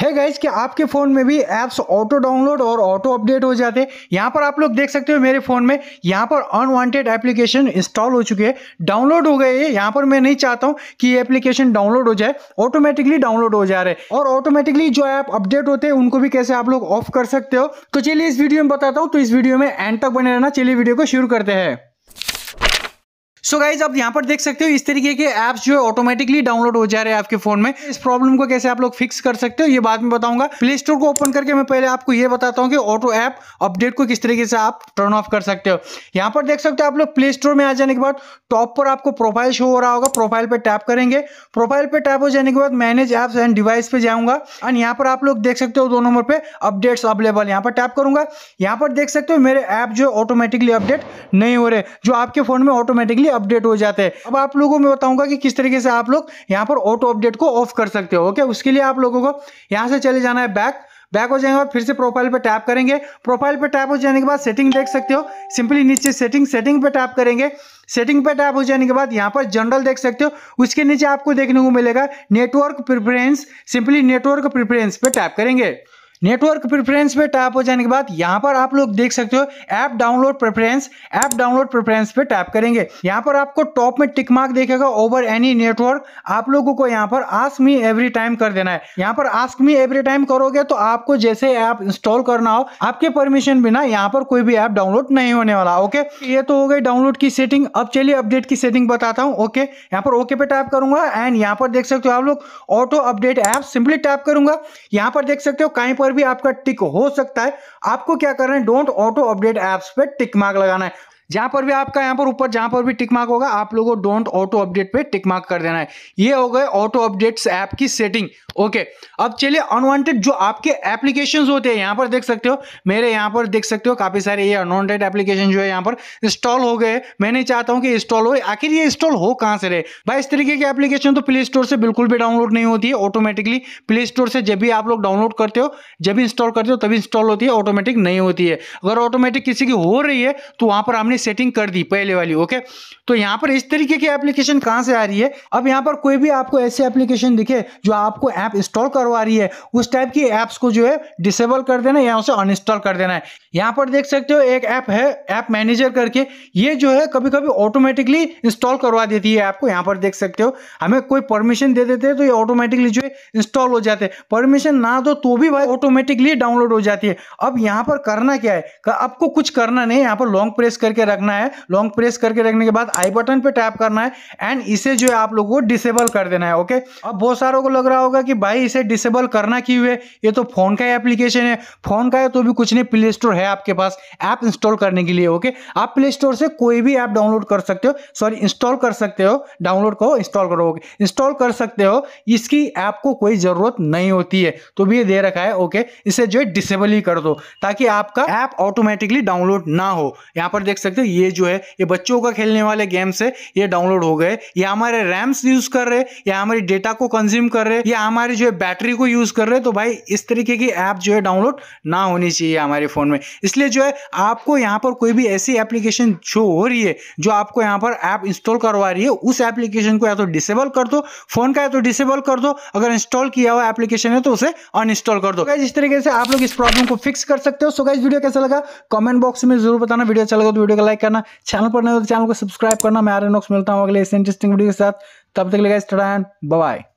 है गाइज कि आपके फ़ोन में भी ऐप्स ऑटो डाउनलोड और ऑटो अपडेट हो जाते हैं यहाँ पर आप लोग देख सकते हो मेरे फ़ोन में यहाँ पर अनवांटेड एप्लीकेशन इंस्टॉल हो चुके हैं डाउनलोड हो गए हैं यहाँ पर मैं नहीं चाहता हूँ कि ये एप्लीकेशन डाउनलोड हो जाए ऑटोमेटिकली डाउनलोड हो जा रहे हैं और ऑटोमेटिकली जो ऐप अपडेट होते हैं उनको भी कैसे आप लोग ऑफ कर सकते हो तो चलिए इस वीडियो में बताता हूँ तो इस वीडियो में एंड तक बने रहना चलिए वीडियो को शुरू करते हैं सो so गाइज आप यहाँ पर देख सकते हो इस तरीके के एप्स जो है ऑटोमेटिकली डाउनलोड हो जा रहे हैं आपके फोन में इस प्रॉब्लम को कैसे आप लोग फिक्स कर सकते हो ये बाद में बताऊंगा प्ले स्टोर को ओपन करके मैं पहले आपको ये बताता हूँ कि ऑटो ऐप अपडेट को किस तरीके से आप टर्न ऑफ कर सकते हो यहाँ पर देख सकते हो आप लोग प्ले स्टोर में आ जाने के बाद टॉप पर आपको प्रोफाइल शो हो रहा होगा प्रोफाइल पर टैप करेंगे प्रोफाइल पर टैप हो जाने के बाद मैनेज ऐप्स एंड डिवाइस पे जाऊंगा एंड यहाँ पर आप लोग देख सकते हो दो नंबर पे अपडेट्स अवेलेबल यहाँ पर टैप करूंगा यहाँ पर देख सकते हो मेरे ऐप जो ऑटोमेटिकली अपडेट नहीं हो रहे जो आपके फोन में ऑटोमेटिकली भी अपडेट हो जाते हैं अब आप लोगों में बताऊंगा कि किस तरीके से आप लोग यहाँ पर ऑटो अपडेट को ऑफ कर सकते हो ओके उसके लिए आप लोगों को यहाँ से चले जाना है बैक बैक हो जाएंगे और फिर से प्रोफाइल पे टैप करेंगे प्रोफाइल पे टैप हो जाने के बाद सेटिंग देख सकते हो सिंपली नीचे सेटिंग सेटिंग पे टैप करेंगे सेटिंग पे टैप हो जाने के बाद यहाँ पर जनरल देख सकते हो उसके नीचे आपको देखने को मिलेगा network preference simply network preference पे टैप करेंगे नेटवर्क प्रेफरेंस पे टैप हो जाने के बाद यहाँ पर आप लोग देख सकते हो app download preference app download preference पे टैप करेंगे यहाँ पर आपको टॉप में टिक मार्क देखेगा ओवर एनी नेटवर्क आप लोगों को यहाँ पर आस्क मी एवरी टाइम कर देना है यहाँ पर आस्क मी एवरी टाइम करोगे तो आपको जैसे ऐप इंस्टॉल करना हो आपके परमिशन बिना यहाँ पर कोई भी ऐप डाउनलोड नहीं होने वाला ओके ये तो हो गई डाउनलोड की सेटिंग अब चलिए अपडेट की सेटिंग बताता हूँ ओके यहाँ पर ओके पे टैप करूंगा एंड यहाँ पर देख सकते हो आप लोग auto update app simply tap करूंगा यहाँ पर देख सकते हो कहीं पर पर भी आपका टिक हो सकता है आपको क्या करना है डोंट ऑटो अपडेट ऐप्स पे टिक मार्क लगाना है जहां पर भी आपका यहां पर ऊपर जहां पर भी टिक मार्क होगा आप लोगों डोंट ऑटो अपडेट पे टिक मार्क कर देना है ये हो गए ऑटो अपडेट्स ऐप की सेटिंग ओके अब चलिए अनवांटेड जो आपके एप्लीकेशन होते हैं यहां पर देख सकते हो मेरे यहां पर देख सकते हो काफी सारे ये अनवांटेड एप्लीकेशन जो है यहां पर इंस्टॉल हो गए मैं नहीं चाहता हूं कि इंस्टॉल हो आखिर ये इंस्टॉल हो कहां से रहे भाई इस तरीके की एप्लीकेशन तो प्ले स्टोर से बिल्कुल भी डाउनलोड नहीं होती है ऑटोमेटिकली प्ले स्टोर से जब भी आप लोग डाउनलोड करते हो जब इंस्टॉल करते हो तभी इंस्टॉल होती है ऑटोमेटिक नहीं होती है अगर ऑटोमेटिक किसी की हो रही है तो वहां पर हमने हमने सेटिंग कर दी पहले वाली ओके तो यहाँ पर इस तरीके की एप्लीकेशन कहाँ से आ रही है अब यहाँ पर कोई भी आपको ऐसी एप्लीकेशन दिखे जो आपको ऐप इंस्टॉल करवा रही है उस टाइप की ऐप्स को जो है डिसेबल कर देना या उसे अनइंस्टॉल कर देना है यहाँ पर देख सकते हो एक ऐप है ऐप मैनेजर करके ये जो है कभी कभी ऑटोमेटिकली इंस्टॉल करवा देती है आपको यहाँ पर देख सकते हो हमें कोई परमिशन दे देते हैं तो ये ऑटोमेटिकली जो है इंस्टॉल हो जाते हैं परमिशन ना दो तो भी भाई ऑटोमेटिकली डाउनलोड हो जाती है अब यहाँ पर करना क्या है आपको कुछ करना नहीं यहाँ पर लॉन्ग प्रेस करके रखना है लॉन्ग प्रेस करके रखने के बाद आई बटन पे टैप करना है एंड इसे जो है आप लोगों को डिसेबल कर देना है ओके अब बहुत सारों को लग रहा होगा कि भाई इसे डिसेबल करना क्यों है ये तो फोन का ही एप्लीकेशन है फोन का है तो भी कुछ नहीं प्ले स्टोर है आपके पास ऐप इंस्टॉल करने के लिए ओके आप प्ले स्टोर से कोई भी ऐप डाउनलोड कर सकते हो सॉरी इंस्टॉल कर सकते हो डाउनलोड करो इंस्टॉल करो ओके इंस्टॉल कर सकते हो इसकी ऐप को कोई ज़रूरत नहीं होती है तो भी ये दे रखा है ओके इसे जो है डिसेबल ही कर दो ताकि आपका ऐप ऑटोमेटिकली डाउनलोड ना हो यहाँ पर देख सकते सकते हो ये जो है ये बच्चों का खेलने वाले गेम्स है ये डाउनलोड हो गए ये हमारे रैम्स यूज कर रहे या हमारे डेटा को कंज्यूम कर रहे या हमारे जो है बैटरी को यूज कर रहे तो भाई इस तरीके की ऐप जो है डाउनलोड ना होनी चाहिए हमारे फोन में इसलिए जो है आपको यहाँ पर कोई भी ऐसी एप्लीकेशन शो हो रही है जो आपको यहाँ पर ऐप इंस्टॉल करवा रही है उस एप्लीकेशन को या तो डिसेबल कर दो फोन का या तो डिसेबल कर दो अगर इंस्टॉल किया हुआ एप्लीकेशन है तो उसे अनइंस्टॉल कर दो तो इस तरीके से आप लोग इस प्रॉब्लम को फिक्स कर सकते हो सो so वीडियो कैसा लगा कमेंट बॉक्स में जरूर बताना वीडियो अच्छा लगा तो वीडियो का लाइक करना चैनल पर नहीं हो तो चैनल को सब्सक्राइब करना मैं आर एन मिलता हूँ अगले इस इंटरेस्टिंग वीडियो के साथ तब तक लगा स्टार्ट बाय